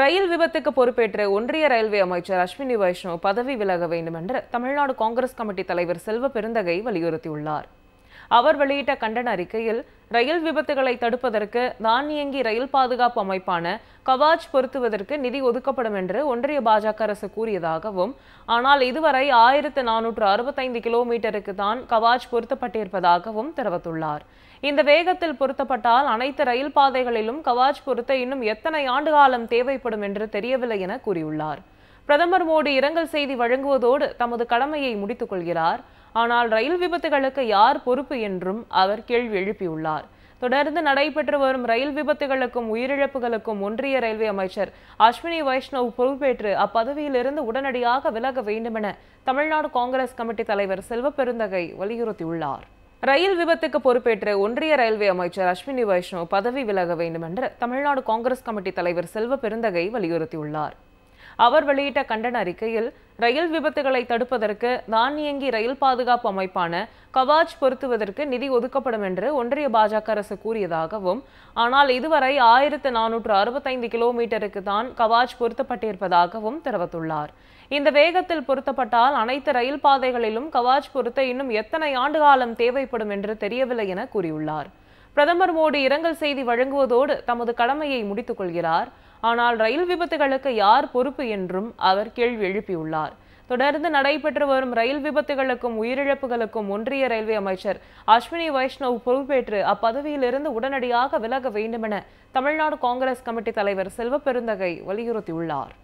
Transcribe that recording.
ரயில் விபத்துக்கு பொறுப்பேற்ற ஒன்றிய ரயில்வே அமைச்சர் அஸ்வினி வைஷ்ணவ் பதவி விலக வேண்டும் என்று தமிழ்நாடு காங்கிரஸ் கமிட்டி தலைவர் செல்வ பெருந்தகை வலியுறுத்தியுள்ளார் அவர் வெளியிட்ட கண்டன அறிக்கையில் ரயில் விபத்துகளை தடுப்பதற்கு தானியங்கி ரயில் பாதுகாப்பு அமைப்பான கவாஜ் பொருத்துவதற்கு நிதி ஒதுக்கப்படும் என்று ஒன்றிய பாஜக அரசு கூறியதாகவும் ஆனால் இதுவரை ஆயிரத்து நானூற்று அறுபத்தைந்து கிலோமீட்டருக்கு தான் கவாஜ் பொருத்தப்பட்டிருப்பதாகவும் தெரிவித்துள்ளார் இந்த வேகத்தில் பொருத்தப்பட்டால் அனைத்து ரயில் பாதைகளிலும் கவாஜ் பொருத்த இன்னும் எத்தனை ஆண்டு காலம் தேவைப்படும் என்று தெரியவில்லை என கூறியுள்ளார் பிரதமர் மோடி இரங்கல் செய்தி வழங்குவதோடு தமது கடமையை முடித்துக் கொள்கிறார் ஆனால் ரயில் விபத்துகளுக்கு யார் பொறுப்பு என்றும் அவர் கேள்வி எழுப்பியுள்ளார் தொடர்ந்து நடைபெற்று வரும் ரயில் விபத்துகளுக்கும் உயிரிழப்புகளுக்கும் ஒன்றிய ரயில்வே அமைச்சர் அஸ்வினி வைஷ்ணவ் பொறுப்பேற்று அப்பதவியிலிருந்து உடனடியாக விலக வேண்டுமென தமிழ்நாடு காங்கிரஸ் கமிட்டி தலைவர் செல்வப்பெருந்தகை வலியுறுத்தியுள்ளார் ரயில் விபத்துக்கு பொறுப்பேற்று ஒன்றிய ரயில்வே அமைச்சர் அஸ்வினி வைஷ்ணவ் பதவி விலக வேண்டும் என்று தமிழ்நாடு காங்கிரஸ் கமிட்டி தலைவர் செல்வ பெருந்தகை வலியுறுத்தியுள்ளார் அவர் வெளியிட்ட கண்டன அறிக்கையில் ரயில் விபத்துகளை தடுப்பதற்கு தானியங்கி ரயில் பாதுகாப்பு அமைப்பான கவாஜ் பொருத்துவதற்கு நிதி ஒதுக்கப்படும் என்று ஒன்றிய பாஜக அரசு கூறியதாகவும் ஆனால் இதுவரை ஆயிரத்து நானூற்று அறுபத்தைந்து கிலோமீட்டருக்கு தான் கவாஜ் பொருத்தப்பட்டிருப்பதாகவும் தெரிவித்துள்ளார் இந்த வேகத்தில் பொருத்தப்பட்டால் அனைத்து ரயில் பாதைகளிலும் கவாஜ் பொருத்த இன்னும் எத்தனை ஆண்டு காலம் தேவைப்படும் என்று தெரியவில்லை என கூறியுள்ளார் பிரதமர் மோடி இரங்கல் செய்தி வழங்குவதோடு தமது கடமையை முடித்துக் கொள்கிறார் ஆனால் ரயில் விபத்துகளுக்கு யார் பொறுப்பு என்றும் அவர் கேள்வி எழுப்பியுள்ளார் தொடர்ந்து நடைபெற்று வரும் ரயில் விபத்துகளுக்கும் உயிரிழப்புகளுக்கும் ஒன்றிய ரயில்வே அமைச்சர் அஸ்வினி வைஷ்ணவ் பொறுப்பேற்று அப்பதவியிலிருந்து உடனடியாக விலக வேண்டுமென தமிழ்நாடு காங்கிரஸ் கமிட்டி தலைவர் செல்வ பெருந்தகை வலியுறுத்தியுள்ளார்